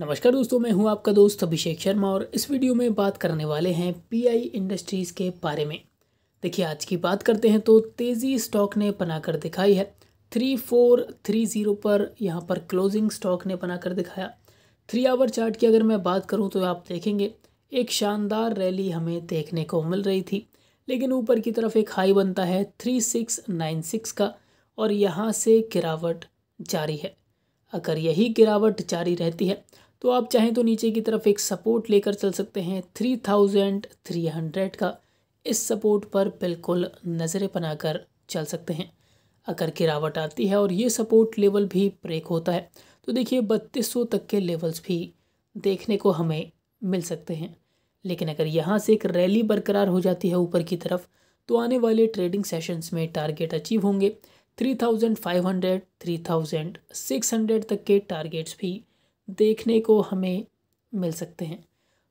नमस्कार दोस्तों मैं हूं आपका दोस्त अभिषेक शर्मा और इस वीडियो में बात करने वाले हैं पीआई इंडस्ट्रीज़ के बारे में देखिए आज की बात करते हैं तो तेज़ी स्टॉक ने बनाकर दिखाई है थ्री फोर थ्री ज़ीरो पर यहाँ पर क्लोजिंग स्टॉक ने बनाकर दिखाया थ्री आवर चार्ट की अगर मैं बात करूँ तो आप देखेंगे एक शानदार रैली हमें देखने को मिल रही थी लेकिन ऊपर की तरफ एक हाई बनता है थ्री सिक्स नाइन सिक्स का और यहाँ से गिरावट जारी है अगर यही गिरावट जारी रहती है तो आप चाहें तो नीचे की तरफ एक सपोर्ट लेकर चल सकते हैं थ्री थाउजेंड थ्री हंड्रेड का इस सपोर्ट पर बिल्कुल नज़रें बनाकर चल सकते हैं अगर गिरावट आती है और ये सपोर्ट लेवल भी ब्रेक होता है तो देखिए बत्तीस सौ तक के लेवल्स भी देखने को हमें मिल सकते हैं लेकिन अगर यहाँ से एक रैली बरकरार हो जाती है ऊपर की तरफ तो आने वाले ट्रेडिंग सेशंस में टारगेट अचीव होंगे three three thousand thousand five hundred six hundred तक के टारगेट्स भी देखने को हमें मिल सकते हैं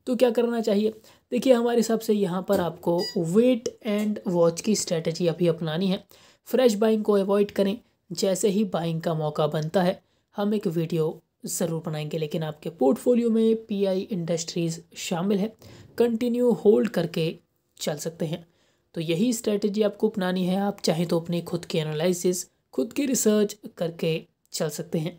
तो क्या करना चाहिए देखिए हमारे हिसाब से यहाँ पर आपको वेट एंड वॉच की स्ट्रेटजी अभी अपनानी है फ्रेश बाइंग को अवॉइड करें जैसे ही बाइंग का मौका बनता है हम एक वीडियो ज़रूर बनाएंगे लेकिन आपके पोर्टफोलियो में पीआई इंडस्ट्रीज़ शामिल है कंटिन्यू होल्ड करके चल सकते हैं तो यही स्ट्रेटजी आपको अपनानी है आप चाहें तो अपने खुद के एनालिसिस खुद की रिसर्च करके चल सकते हैं